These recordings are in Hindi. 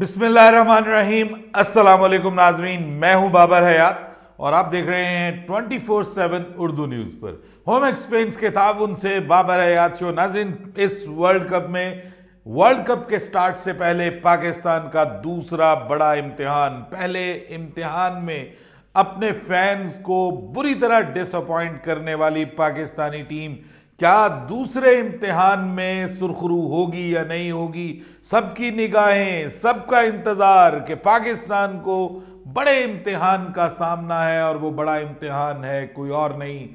बिस्मिल्लाहिर्रहमानिर्रहीम अस्सलाम वालेकुम नाजरीन मैं हूं बाबर हयात और आप देख रहे हैं 24/7 उर्दू न्यूज़ पर होम एक्सपेंस के ताउन से बाबर हयात शो नाजरीन इस वर्ल्ड कप में वर्ल्ड कप के स्टार्ट से पहले पाकिस्तान का दूसरा बड़ा इम्तिहान पहले इम्तिहान में अपने फैंस को बुरी तरह डिसअपॉइंट करने वाली पाकिस्तानी टीम क्या दूसरे इम्तिहान में सुरखरू होगी या नहीं होगी सबकी निगाहें सबका इंतज़ार कि पाकिस्तान को बड़े इम्तिहान का सामना है और वो बड़ा इम्तिहान है कोई और नहीं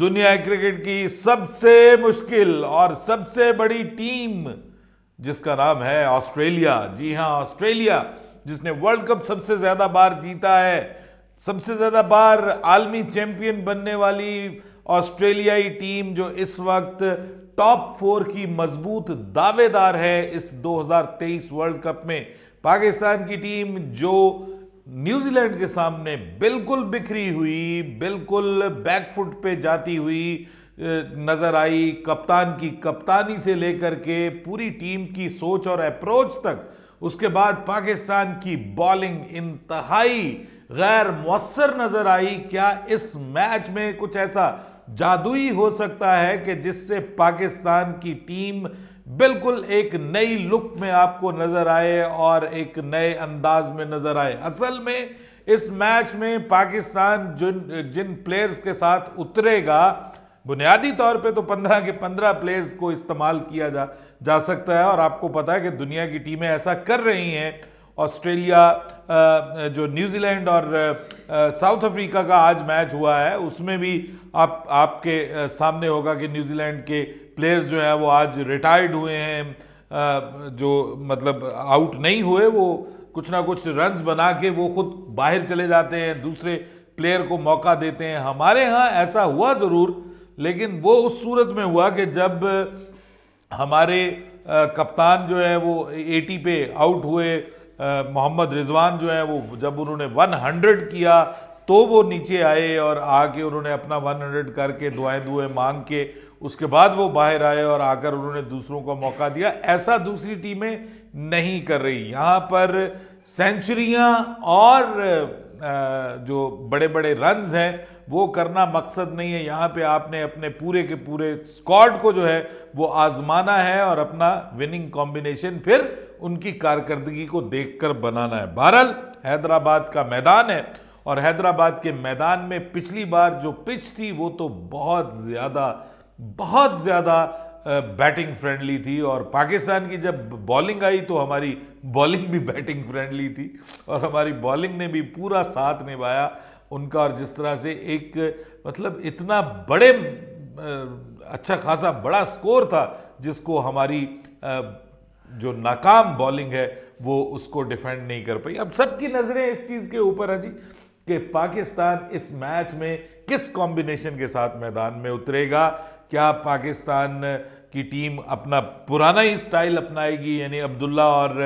दुनिया क्रिकेट की सबसे मुश्किल और सबसे बड़ी टीम जिसका नाम है ऑस्ट्रेलिया जी हाँ ऑस्ट्रेलिया जिसने वर्ल्ड कप सबसे ज़्यादा बार जीता है सबसे ज़्यादा बार आलमी चैम्पियन बनने वाली ऑस्ट्रेलियाई टीम जो इस वक्त टॉप फोर की मजबूत दावेदार है इस 2023 वर्ल्ड कप में पाकिस्तान की टीम जो न्यूजीलैंड के सामने बिल्कुल बिखरी हुई बिल्कुल बैकफुट पे जाती हुई नज़र आई कप्तान की कप्तानी से लेकर के पूरी टीम की सोच और अप्रोच तक उसके बाद पाकिस्तान की बॉलिंग इंतहाई गैर मौसर नज़र आई क्या इस मैच में कुछ ऐसा जादुई हो सकता है कि जिससे पाकिस्तान की टीम बिल्कुल एक नई लुक में आपको नज़र आए और एक नए अंदाज में नज़र आए असल में इस मैच में पाकिस्तान जिन जिन प्लेयर्स के साथ उतरेगा बुनियादी तौर पे तो 15 के 15 प्लेयर्स को इस्तेमाल किया जा जा सकता है और आपको पता है कि दुनिया की टीमें ऐसा कर रही हैं ऑस्ट्रेलिया जो न्यूजीलैंड और साउथ अफ्रीका का आज मैच हुआ है उसमें भी आप आपके सामने होगा कि न्यूजीलैंड के प्लेयर्स जो हैं वो आज रिटायर्ड हुए हैं जो मतलब आउट नहीं हुए वो कुछ ना कुछ रन्स बना के वो खुद बाहर चले जाते हैं दूसरे प्लेयर को मौका देते हैं हमारे यहाँ ऐसा हुआ ज़रूर लेकिन वो उस सूरत में हुआ कि जब हमारे कप्तान जो है वो एटी पे आउट हुए मोहम्मद रिजवान जो हैं वो जब उन्होंने 100 किया तो वो नीचे आए और आके उन्होंने अपना 100 करके दुआएं दुआएं मांग के उसके बाद वो बाहर आए और आकर उन्होंने दूसरों को मौका दिया ऐसा दूसरी टीमें नहीं कर रही यहाँ पर सेंचुरियाँ और जो बड़े बड़े रन्स हैं वो करना मकसद नहीं है यहाँ पे आपने अपने पूरे के पूरे स्क्वाड को जो है वो आजमाना है और अपना विनिंग कॉम्बिनेशन फिर उनकी कारकर्दगी को देखकर बनाना है बहरहाल हैदराबाद का मैदान है और हैदराबाद के मैदान में पिछली बार जो पिच थी वो तो बहुत ज़्यादा बहुत ज़्यादा बैटिंग फ्रेंडली थी और पाकिस्तान की जब बॉलिंग आई तो हमारी बॉलिंग भी बैटिंग फ्रेंडली थी और हमारी बॉलिंग ने भी पूरा साथ निभाया उनका और जिस तरह से एक मतलब इतना बड़े अच्छा खासा बड़ा स्कोर था जिसको हमारी जो नाकाम बॉलिंग है वो उसको डिफेंड नहीं कर पाई अब सबकी नज़रें इस चीज़ के ऊपर है जी कि पाकिस्तान इस मैच में किस कॉम्बिनेशन के साथ मैदान में उतरेगा क्या पाकिस्तान की टीम अपना पुराना ही स्टाइल अपनाएगी यानी अब्दुल्ला और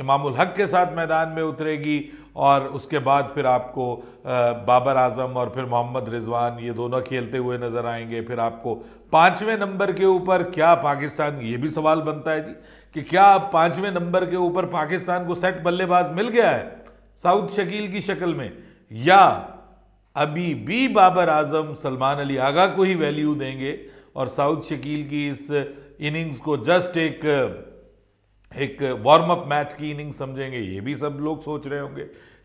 इमामुल हक के साथ मैदान में उतरेगी और उसके बाद फिर आपको बाबर आजम और फिर मोहम्मद रिजवान ये दोनों खेलते हुए नज़र आएंगे फिर आपको पाँचवें नंबर के ऊपर क्या पाकिस्तान ये भी सवाल बनता है जी कि क्या अब पाँचवें नंबर के ऊपर पाकिस्तान को सेट बल्लेबाज मिल गया है साउथ शकील की शक्ल में या अभी भी बाबर आजम सलमान अली आगा को ही वैल्यू देंगे और साउथ शकील की इस इनिंग्स को जस्ट एक एक वार्म अप मैच की इनिंग समझेंगे ये भी सब लोग सोच रहे होंगे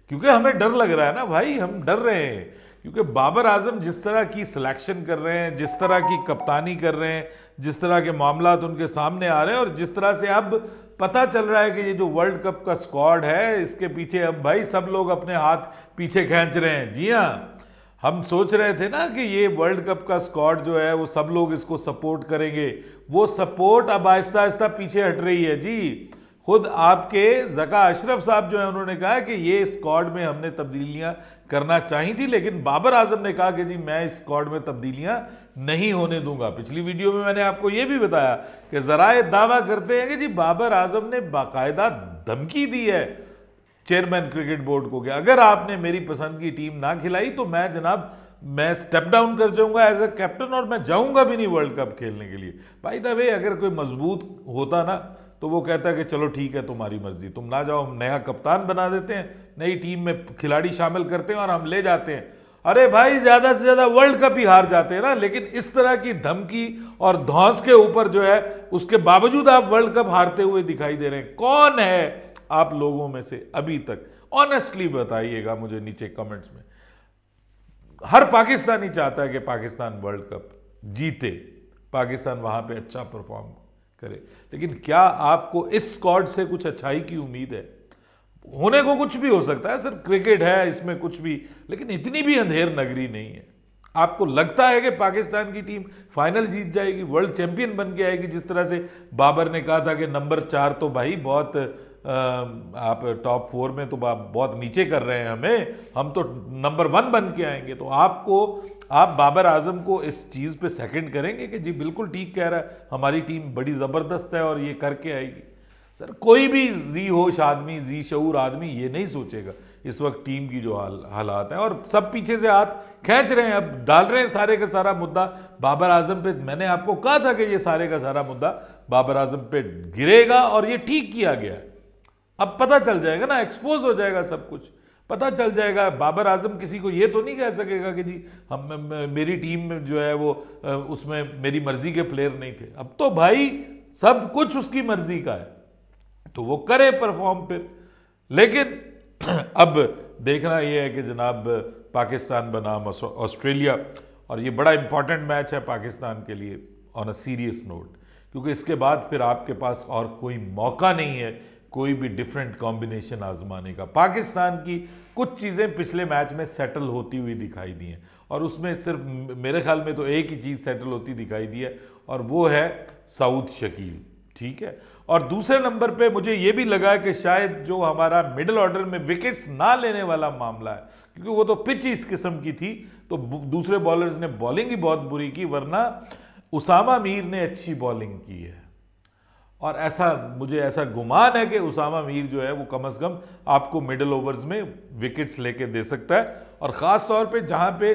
क्योंकि हमें डर लग रहा है ना भाई हम डर रहे हैं क्योंकि बाबर आजम जिस तरह की सिलेक्शन कर रहे हैं जिस तरह की कप्तानी कर रहे हैं जिस तरह के मामला उनके सामने आ रहे हैं और जिस तरह से अब पता चल रहा है कि ये जो वर्ल्ड कप का स्क्वाड है इसके पीछे अब भाई सब लोग अपने हाथ पीछे खींच रहे हैं जी हाँ हम सोच रहे थे ना कि ये वर्ल्ड कप का स्कॉट जो है वो सब लोग इसको सपोर्ट करेंगे वो सपोर्ट अब आहिस्ता आहिस्ता पीछे हट रही है जी खुद आपके जका अशरफ साहब जो है उन्होंने कहा कि ये स्कॉड में हमने तब्दीलियां करना चाहिए थी लेकिन बाबर आजम ने कहा कि जी मैं इस स्कॉड में तब्दीलियां नहीं होने दूंगा पिछली वीडियो में मैंने आपको ये भी बताया कि ज़रा दावा करते हैं कि जी बाबर आजम ने बाकायदा धमकी दी है चेयरमैन क्रिकेट बोर्ड को गया अगर आपने मेरी पसंद की टीम ना खिलाई तो मैं जनाब मैं स्टेप डाउन कर जाऊंगा एज अ कैप्टन और मैं जाऊंगा भी नहीं वर्ल्ड कप खेलने के लिए भाई द वे अगर कोई मजबूत होता ना तो वो कहता है कि चलो ठीक है तुम्हारी मर्जी तुम ना जाओ हम नया कप्तान बना देते हैं नई टीम में खिलाड़ी शामिल करते हैं और हम ले जाते हैं अरे भाई ज़्यादा से ज़्यादा वर्ल्ड कप ही हार जाते हैं ना लेकिन इस तरह की धमकी और धौस के ऊपर जो है उसके बावजूद आप वर्ल्ड कप हारते हुए दिखाई दे रहे हैं कौन है आप लोगों में से अभी तक ऑनेस्टली बताइएगा मुझे नीचे कमेंट्स में हर पाकिस्तानी चाहता है कि पाकिस्तान वर्ल्ड कप जीते पाकिस्तान वहां पे अच्छा परफॉर्म करे लेकिन क्या आपको इस स्कॉड से कुछ अच्छाई की उम्मीद है होने को कुछ भी हो सकता है सर क्रिकेट है इसमें कुछ भी लेकिन इतनी भी अंधेर नगरी नहीं है आपको लगता है कि पाकिस्तान की टीम फाइनल जीत जाएगी वर्ल्ड चैंपियन बन के आएगी जिस तरह से बाबर ने कहा था कि नंबर चार तो भाई बहुत आप टॉप फोर में तो आप बहुत नीचे कर रहे हैं हमें हम तो नंबर वन बन के आएंगे तो आपको आप बाबर आजम को इस चीज़ पे सेकंड करेंगे कि जी बिल्कुल ठीक कह रहा है हमारी टीम बड़ी ज़बरदस्त है और ये करके आएगी सर कोई भी जी होश आदमी जी शूर आदमी ये नहीं सोचेगा इस वक्त टीम की जो हाल हालात हैं और सब पीछे से हाथ खींच रहे हैं अब डाल रहे हैं सारे का सारा मुद्दा बाबर आजम पे मैंने आपको कहा था कि ये सारे का सारा मुद्दा बाबर आजम पे गिरेगा और ये ठीक किया गया है अब पता चल जाएगा ना एक्सपोज हो जाएगा सब कुछ पता चल जाएगा बाबर आजम किसी को ये तो नहीं कह सकेगा कि जी हम मेरी टीम में जो है वो उसमें मेरी मर्जी के प्लेयर नहीं थे अब तो भाई सब कुछ उसकी मर्जी का है तो वो करे परफॉर्म फिर लेकिन अब देखना यह है कि जनाब पाकिस्तान बनाम ऑस्ट्रेलिया और ये बड़ा इंपॉर्टेंट मैच है पाकिस्तान के लिए ऑन अ सीरियस नोट क्योंकि इसके बाद फिर आपके पास और कोई मौका नहीं है कोई भी डिफरेंट कॉम्बिनेशन आजमाने का पाकिस्तान की कुछ चीज़ें पिछले मैच में सेटल होती हुई दिखाई दी हैं और उसमें सिर्फ मेरे ख्याल में तो एक ही चीज़ सेटल होती दिखाई दी है और वो है साउथ शकील ठीक है और दूसरे नंबर पे मुझे ये भी लगा कि शायद जो हमारा मिडिल ऑर्डर में विकेट्स ना लेने वाला मामला है क्योंकि वो तो पिच इस किस्म की थी तो दूसरे बॉलर्स ने बॉलिंग ही बहुत बुरी की वरना उसामा मीर ने अच्छी बॉलिंग की है और ऐसा मुझे ऐसा गुमान है कि उसामा मीर जो है वो कम अज़ कम आपको मिडल ओवर्स में विकेट्स लेके दे सकता है और ख़ास तौर पे जहाँ पे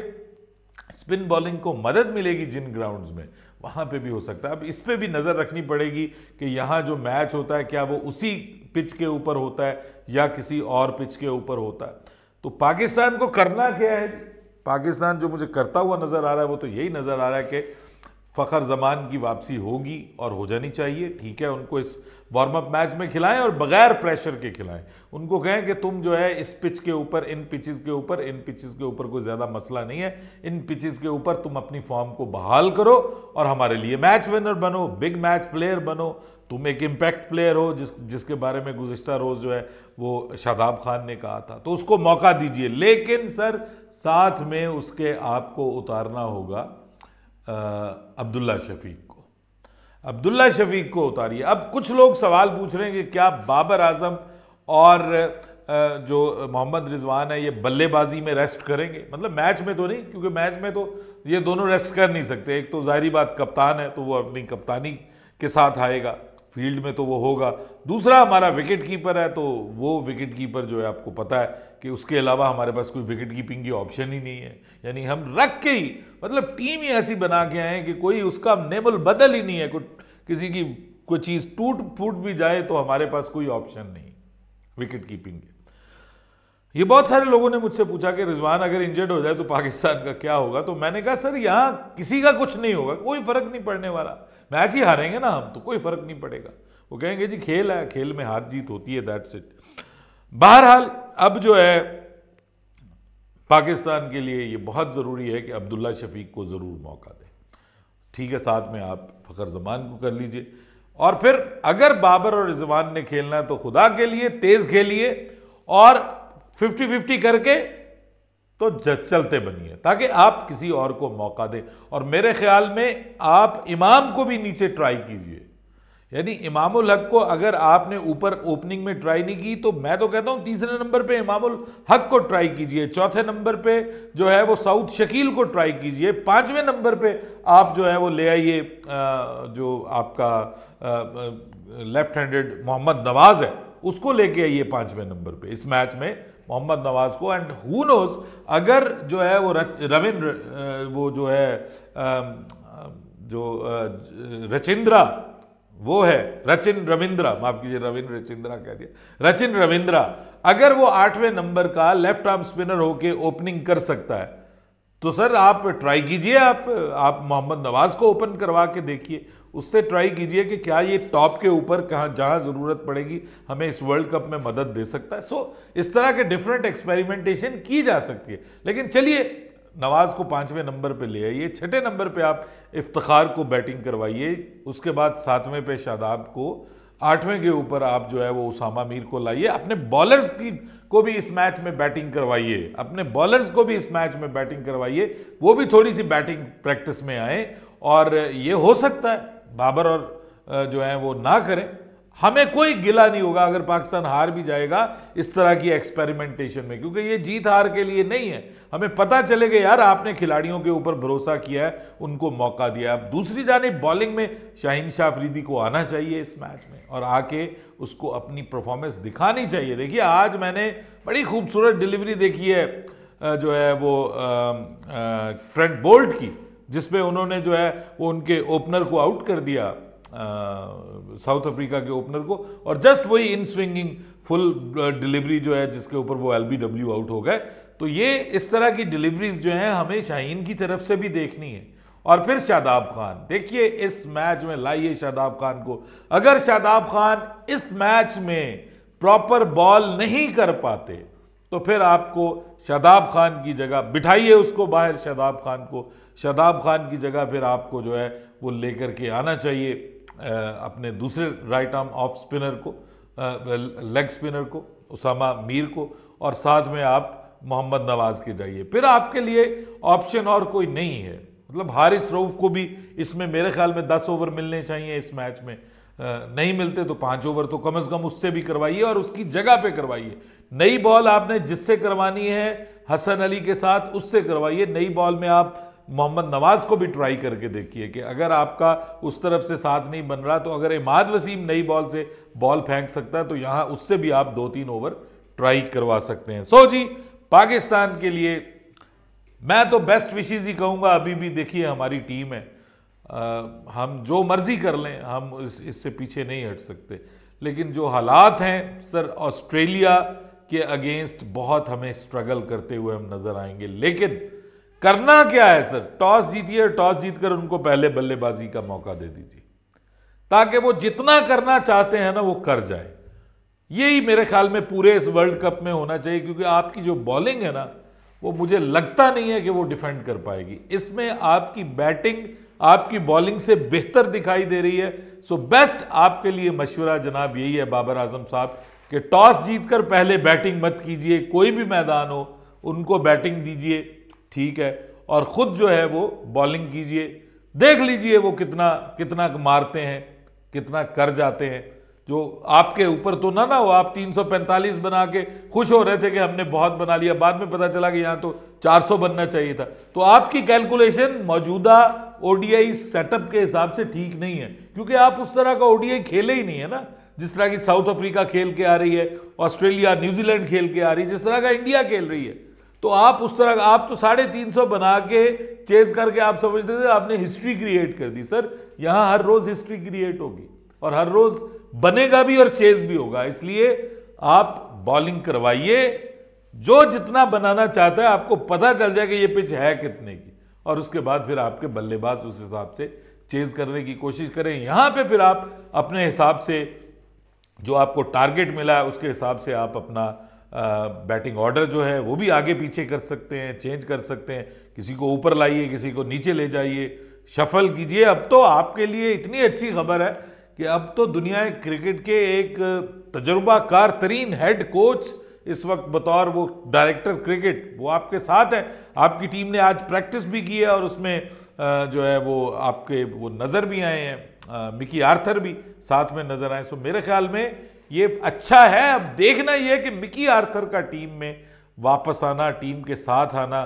स्पिन बॉलिंग को मदद मिलेगी जिन ग्राउंड्स में वहाँ पे भी हो सकता है अब इस पर भी नज़र रखनी पड़ेगी कि यहाँ जो मैच होता है क्या वो उसी पिच के ऊपर होता है या किसी और पिच के ऊपर होता है तो पाकिस्तान को करना क्या है पाकिस्तान जो मुझे करता हुआ नज़र आ रहा है वो तो यही नज़र आ रहा है कि फ़खर जमान की वापसी होगी और हो जानी चाहिए ठीक है उनको इस वार्म अप मैच में खिलाएं और बगैर प्रेशर के खिलाएं उनको कहें कि तुम जो है इस पिच के ऊपर इन पिचेस के ऊपर इन पिचेस के ऊपर कोई ज़्यादा मसला नहीं है इन पिचेस के ऊपर तुम अपनी फॉर्म को बहाल करो और हमारे लिए मैच विनर बनो बिग मैच प्लेयर बनो तुम एक इम्पैक्ट प्लेयर हो जिस जिसके बारे में गुजशत रोज़ जो है वो शादाब खान ने कहा था तो उसको मौका दीजिए लेकिन सर साथ में उसके आपको उतारना होगा अब्दुल्ला शफीक को अब्दुल्ला शफीक को उतारिए अब कुछ लोग सवाल पूछ रहे हैं कि क्या बाबर आजम और जो मोहम्मद रिजवान है ये बल्लेबाजी में रेस्ट करेंगे मतलब मैच में तो नहीं क्योंकि मैच में तो ये दोनों रेस्ट कर नहीं सकते एक तो जाहरी बात कप्तान है तो वो अपनी कप्तानी के साथ आएगा फील्ड में तो वो होगा दूसरा हमारा विकेट कीपर है तो वो विकेट कीपर जो है आपको पता है कि उसके अलावा हमारे पास कोई विकेट कीपिंग की ऑप्शन ही नहीं है यानी हम रख के ही मतलब टीम ही ऐसी बना के आए हैं कि कोई उसका नेबल बदल ही नहीं है कोई किसी की कोई चीज़ टूट फूट भी जाए तो हमारे पास कोई ऑप्शन नहीं विकेट कीपिंग के ये बहुत सारे लोगों ने मुझसे पूछा कि रिजवान अगर इंजर्ड हो जाए तो पाकिस्तान का क्या होगा तो मैंने कहा सर यहाँ किसी का कुछ नहीं होगा कोई फर्क नहीं पड़ने वाला मैच ही हारेंगे ना हम तो कोई फर्क नहीं पड़ेगा वो कहेंगे जी खेल है खेल में हार जीत होती है दैट्स इट बहरहाल अब जो है पाकिस्तान के लिए ये बहुत ज़रूरी है कि अब्दुल्ला शफीक को ज़रूर मौका दें ठीक है साथ में आप फ़खर जमान को कर लीजिए और फिर अगर बाबर और रिजवान ने खेलना है तो खुदा के लिए तेज़ खेलिए और फिफ्टी फिफ्टी करके तो चलते बनिए ताकि आप किसी और को मौका दें और मेरे ख्याल में आप इमाम को भी नीचे ट्राई कीजिए यानी इमामुल हक को अगर आपने ऊपर ओपनिंग में ट्राई नहीं की तो मैं तो कहता हूँ तीसरे नंबर पे इमामुल हक को ट्राई कीजिए चौथे नंबर पे जो है वो साउथ शकील को ट्राई कीजिए पांचवें नंबर पे आप जो है वो ले आइए जो आपका लेफ्ट हैंडेड मोहम्मद नवाज़ है उसको लेके आइए पाँचवें नंबर पर इस मैच में मोहम्मद नवाज़ को एंड हु नोज अगर जो है वो रविंद्र वो जो है जो रचिंद्रा वो है रचिन रविंद्रा माफ कीजिए रविंद्र रचिंद्रा कह दिया रचिन रविंद्रा अगर वो आठवें नंबर का लेफ्ट आर्म स्पिनर होके ओपनिंग कर सकता है तो सर आप ट्राई कीजिए आप आप मोहम्मद नवाज़ को ओपन करवा के देखिए उससे ट्राई कीजिए कि क्या ये टॉप के ऊपर कहाँ जहाँ ज़रूरत पड़ेगी हमें इस वर्ल्ड कप में मदद दे सकता है सो so, इस तरह के डिफरेंट एक्सपेरिमेंटेशन की जा सकती है लेकिन चलिए नवाज़ को पाँचवें नंबर पे ले आइए छठे नंबर पे आप इफ्तार को बैटिंग करवाइए उसके बाद सातवें पे शादाब को आठवें के ऊपर आप जो है वो उसामा मीर को लाइए अपने बॉलर्स की को भी इस मैच में बैटिंग करवाइए अपने बॉलर्स को भी इस मैच में बैटिंग करवाइए वो भी थोड़ी सी बैटिंग प्रैक्टिस में आए और ये हो सकता है बाबर और जो है वो ना करें हमें कोई गिला नहीं होगा अगर पाकिस्तान हार भी जाएगा इस तरह की एक्सपेरिमेंटेशन में क्योंकि ये जीत हार के लिए नहीं है हमें पता चलेगा यार आपने खिलाड़ियों के ऊपर भरोसा किया है उनको मौका दिया अब दूसरी जानी बॉलिंग में शाहिन शाह अफरीदी को आना चाहिए इस मैच में और आके उसको अपनी परफॉर्मेंस दिखानी चाहिए देखिए आज मैंने बड़ी खूबसूरत डिलीवरी देखी है जो है वो ट्रेंट बोल्ट की जिसमें उन्होंने जो है वो उनके ओपनर को आउट कर दिया साउथ अफ्रीका के ओपनर को और जस्ट वही इन स्विंगिंग फुल डिलीवरी जो है जिसके ऊपर वो एल डब्ल्यू आउट हो गए तो ये इस तरह की डिलीवरीज जो हैं हमें शाहीन की तरफ से भी देखनी है और फिर शादाब खान देखिए इस मैच में लाइए शादाब खान को अगर शादाब खान इस मैच में प्रॉपर बॉल नहीं कर पाते तो फिर आपको शदाब खान की जगह बिठाइए उसको बाहर शदाब खान को शदाब खान की जगह फिर आपको जो है वो लेकर के आना चाहिए अपने दूसरे राइट आर्म ऑफ स्पिनर को लेग स्पिनर को उसामा मीर को और साथ में आप मोहम्मद नवाज़ के जाइए फिर आपके लिए ऑप्शन और कोई नहीं है मतलब हारिस रऊफ को भी इसमें मेरे ख्याल में दस ओवर मिलने चाहिए इस मैच में नहीं मिलते तो पाँच ओवर तो कम अज़ कम उससे भी करवाइए और उसकी जगह पे करवाइए नई बॉल आपने जिससे करवानी है हसन अली के साथ उससे करवाइए नई बॉल में आप मोहम्मद नवाज को भी ट्राई करके देखिए कि अगर आपका उस तरफ से साथ नहीं बन रहा तो अगर इमाद वसीम नई बॉल से बॉल फेंक सकता है तो यहाँ उससे भी आप दो तीन ओवर ट्राई करवा सकते हैं सो जी पाकिस्तान के लिए मैं तो बेस्ट विशेज़ ही कहूँगा अभी भी देखिए हमारी टीम है आ, हम जो मर्ज़ी कर लें हम इस, इससे पीछे नहीं हट सकते लेकिन जो हालात हैं सर ऑस्ट्रेलिया के अगेंस्ट बहुत हमें स्ट्रगल करते हुए हम नजर आएंगे लेकिन करना क्या है सर टॉस जीतिए टॉस जीतकर उनको पहले बल्लेबाजी का मौका दे दीजिए ताकि वो जितना करना चाहते हैं ना वो कर जाए यही मेरे ख्याल में पूरे इस वर्ल्ड कप में होना चाहिए क्योंकि आपकी जो बॉलिंग है ना वो मुझे लगता नहीं है कि वो डिफेंड कर पाएगी इसमें आपकी बैटिंग आपकी बॉलिंग से बेहतर दिखाई दे रही है सो बेस्ट आपके लिए मशवरा जनाब यही है बाबर आजम साहब कि टॉस जीतकर पहले बैटिंग मत कीजिए कोई भी मैदान हो उनको बैटिंग दीजिए ठीक है और ख़ुद जो है वो बॉलिंग कीजिए देख लीजिए वो कितना कितना मारते हैं कितना कर जाते हैं जो आपके ऊपर तो ना ना हो आप 345 बना के खुश हो रहे थे कि हमने बहुत बना लिया बाद में पता चला कि यहाँ तो 400 बनना चाहिए था तो आपकी कैलकुलेशन मौजूदा ओडीआई सेटअप के हिसाब से ठीक नहीं है क्योंकि आप उस तरह का ओडीआई खेले ही नहीं है ना जिस तरह की साउथ अफ्रीका खेल के आ रही है ऑस्ट्रेलिया न्यूजीलैंड खेल के आ रही है जिस तरह का इंडिया खेल रही है तो आप उस तरह आप तो साढ़े तीन सौ बना के चेज करके आप समझते थे आपने हिस्ट्री क्रिएट कर दी सर यहाँ हर रोज हिस्ट्री क्रिएट होगी और हर रोज बनेगा भी और चेज भी होगा इसलिए आप बॉलिंग करवाइए जो जितना बनाना चाहता है आपको पता चल जाए कि ये पिच है कितने की और उसके बाद फिर आपके बल्लेबाज उस हिसाब से चेज करने की कोशिश करें यहाँ पे फिर आप अपने हिसाब से जो आपको टारगेट मिला है उसके हिसाब से आप अपना बैटिंग ऑर्डर जो है वो भी आगे पीछे कर सकते हैं चेंज कर सकते हैं किसी को ऊपर लाइए किसी को नीचे ले जाइए शफल कीजिए अब तो आपके लिए इतनी अच्छी खबर है कि अब तो दुनिया क्रिकेट के एक तजुर्बाकार तरीन हेड कोच इस वक्त बतौर वो डायरेक्टर क्रिकेट वो आपके साथ है आपकी टीम ने आज प्रैक्टिस भी की है और उसमें जो है वो आपके वो नज़र भी आए हैं मिकी आर्थर भी साथ में नज़र आए सो मेरे ख्याल में ये अच्छा है अब देखना यह कि मिकी आर्थर का टीम में वापस आना टीम के साथ आना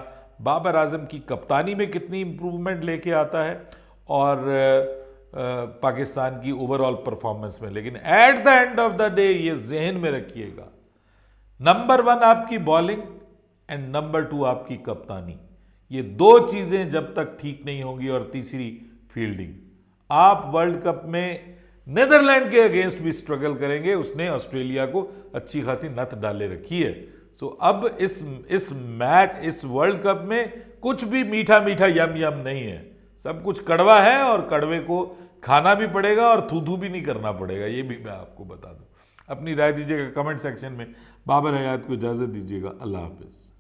बाबर आजम की कप्तानी में कितनी इम्प्रूवमेंट लेके आता है और पाकिस्तान की ओवरऑल परफॉर्मेंस में लेकिन at the end of the day ये जहन में रखिएगा नंबर वन आपकी बॉलिंग एंड नंबर टू आपकी कप्तानी ये दो चीज़ें जब तक ठीक नहीं होंगी और तीसरी फील्डिंग आप वर्ल्ड कप में नेदरलैंड के अगेंस्ट भी स्ट्रगल करेंगे उसने ऑस्ट्रेलिया को अच्छी खासी नत डाले रखी है सो अब इस इस मैच इस वर्ल्ड कप में कुछ भी मीठा मीठा यम यम नहीं है सब कुछ कड़वा है और कड़वे को खाना भी पड़ेगा और थूथू भी नहीं करना पड़ेगा ये भी मैं आपको बता दूँ अपनी राय दीजिएगा कमेंट सेक्शन में बाबर हयात को इजाज़त दीजिएगा अल्लाह हाफिज़